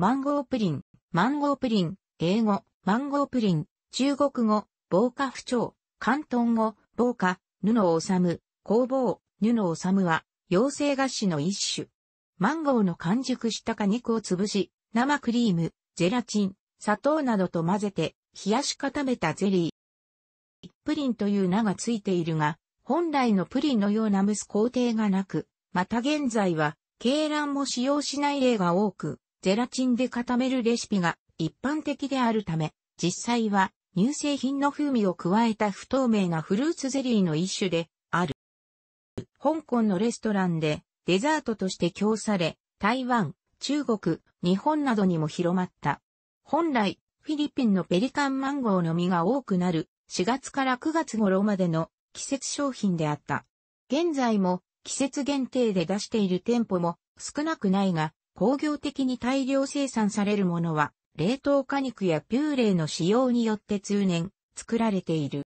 マンゴープリン、マンゴープリン、英語、マンゴープリン、中国語、防火不調、関東語、防火、布を治む、工房、布を治むは、妖精菓子の一種。マンゴーの完熟した果肉を潰し、生クリーム、ゼラチン、砂糖などと混ぜて、冷やし固めたゼリー。プリンという名がついているが、本来のプリンのような蒸す工程がなく、また現在は、鶏卵も使用しない例が多く、ゼラチンで固めるレシピが一般的であるため、実際は乳製品の風味を加えた不透明なフルーツゼリーの一種である。香港のレストランでデザートとして供され、台湾、中国、日本などにも広まった。本来、フィリピンのペリカンマンゴーの実が多くなる4月から9月頃までの季節商品であった。現在も季節限定で出している店舗も少なくないが、工業的に大量生産されるものは、冷凍果肉やピューレの使用によって通年作られている。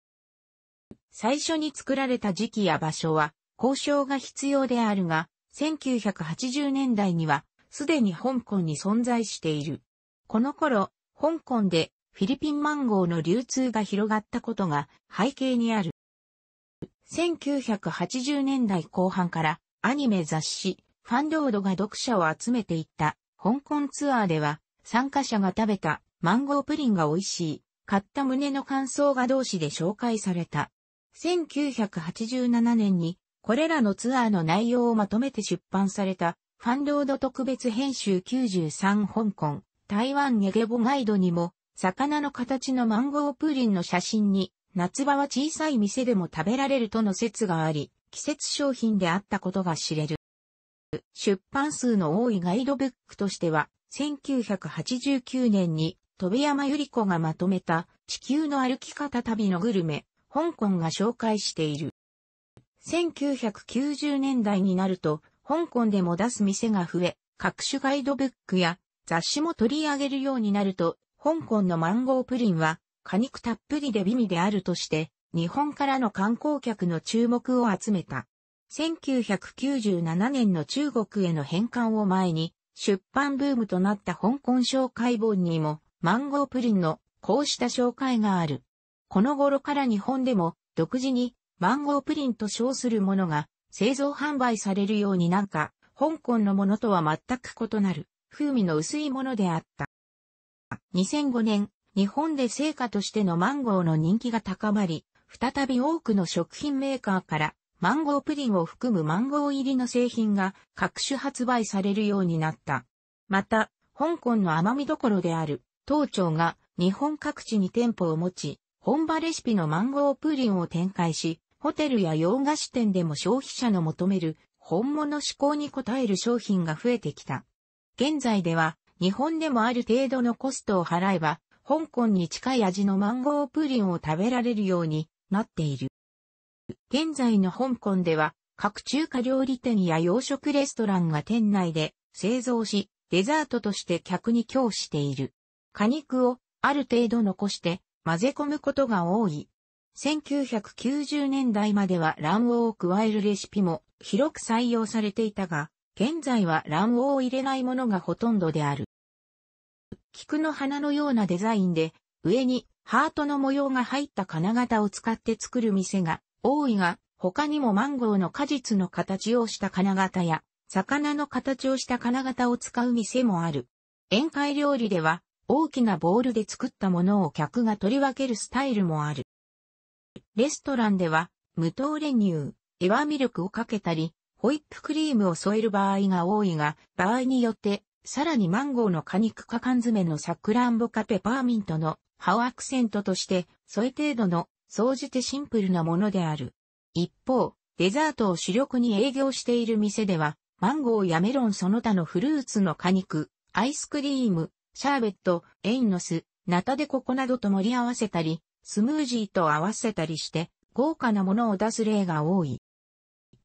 最初に作られた時期や場所は交渉が必要であるが、1980年代にはすでに香港に存在している。この頃、香港でフィリピンマンゴーの流通が広がったことが背景にある。1980年代後半からアニメ雑誌、ファンロードが読者を集めていった香港ツアーでは参加者が食べたマンゴープリンが美味しい、買った胸の感想が同士で紹介された。1987年にこれらのツアーの内容をまとめて出版されたファンロード特別編集93香港台湾ゲゲボガイドにも魚の形のマンゴープリンの写真に夏場は小さい店でも食べられるとの説があり季節商品であったことが知れる。出版数の多いガイドブックとしては、1989年に、飛山由里子がまとめた、地球の歩き方旅のグルメ、香港が紹介している。1990年代になると、香港でも出す店が増え、各種ガイドブックや雑誌も取り上げるようになると、香港のマンゴープリンは果肉たっぷりで美味であるとして、日本からの観光客の注目を集めた。1997年の中国への返還を前に、出版ブームとなった香港紹介本にも、マンゴープリンのこうした紹介がある。この頃から日本でも独自にマンゴープリンと称するものが製造販売されるようになんか、香港のものとは全く異なる風味の薄いものであった。2005年、日本で成果としてのマンゴーの人気が高まり、再び多くの食品メーカーからマンゴープリンを含むマンゴー入りの製品が各種発売されるようになった。また、香港の甘味どころである、当庁が日本各地に店舗を持ち、本場レシピのマンゴープリンを展開し、ホテルや洋菓子店でも消費者の求める本物志向に応える商品が増えてきた。現在では日本でもある程度のコストを払えば香港に近い味のマンゴープリンを食べられるようになっている。現在の香港では、各中華料理店や洋食レストランが店内で製造し、デザートとして客に供している。果肉をある程度残して混ぜ込むことが多い。1990年代までは卵黄を加えるレシピも広く採用されていたが、現在は卵黄を入れないものがほとんどである。菊の花のようなデザインで、上にハートの模様が入った金型を使って作る店が多いが、他にもマンゴーの果実の形をした金型や、魚の形をした金型を使う店もある。宴会料理では、大きなボールで作ったものを客が取り分けるスタイルもある。レストランでは、無糖練乳、エワミルクをかけたり、ホイップクリームを添える場合が多いが、場合によって、さらにマンゴーの果肉か缶詰のサクランボかペパーミントの葉をアクセントとして、添え程度の総じてシンプルなものである。一方、デザートを主力に営業している店では、マンゴーやメロンその他のフルーツの果肉、アイスクリーム、シャーベット、エインスナタデココなどと盛り合わせたり、スムージーと合わせたりして、豪華なものを出す例が多い。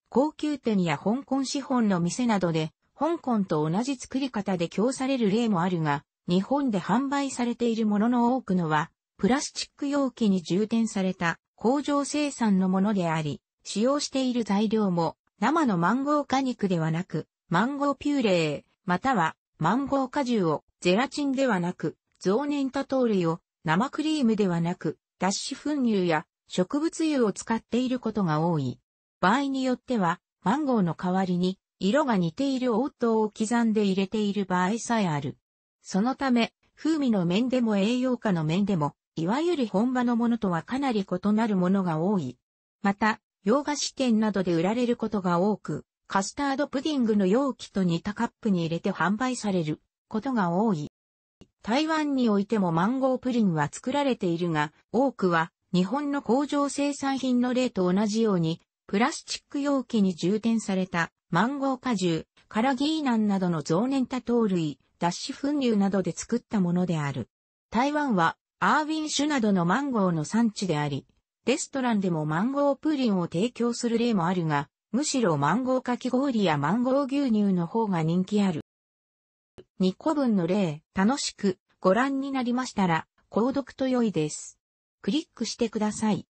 高級店や香港資本の店などで、香港と同じ作り方で供される例もあるが、日本で販売されているものの多くのは、プラスチック容器に充填された工場生産のものであり、使用している材料も生のマンゴー果肉ではなく、マンゴーピューレー、またはマンゴー果汁をゼラチンではなく、増粘多糖類を生クリームではなく、脱脂粉乳や植物油を使っていることが多い。場合によっては、マンゴーの代わりに、色が似ている応答を刻んで入れている場合さえある。そのため、風味の面でも栄養価の面でも、いわゆる本場のものとはかなり異なるものが多い。また、洋菓子店などで売られることが多く、カスタードプディングの容器と似たカップに入れて販売されることが多い。台湾においてもマンゴープリンは作られているが、多くは日本の工場生産品の例と同じように、プラスチック容器に充填されたマンゴー果汁、カラギーナンなどの増粘多糖類、脱脂粉乳などで作ったものである。台湾はアーウィン種などのマンゴーの産地であり、レストランでもマンゴープリンを提供する例もあるが、むしろマンゴーかき氷やマンゴー牛乳の方が人気ある。2個分の例、楽しくご覧になりましたら、購読と良いです。クリックしてください。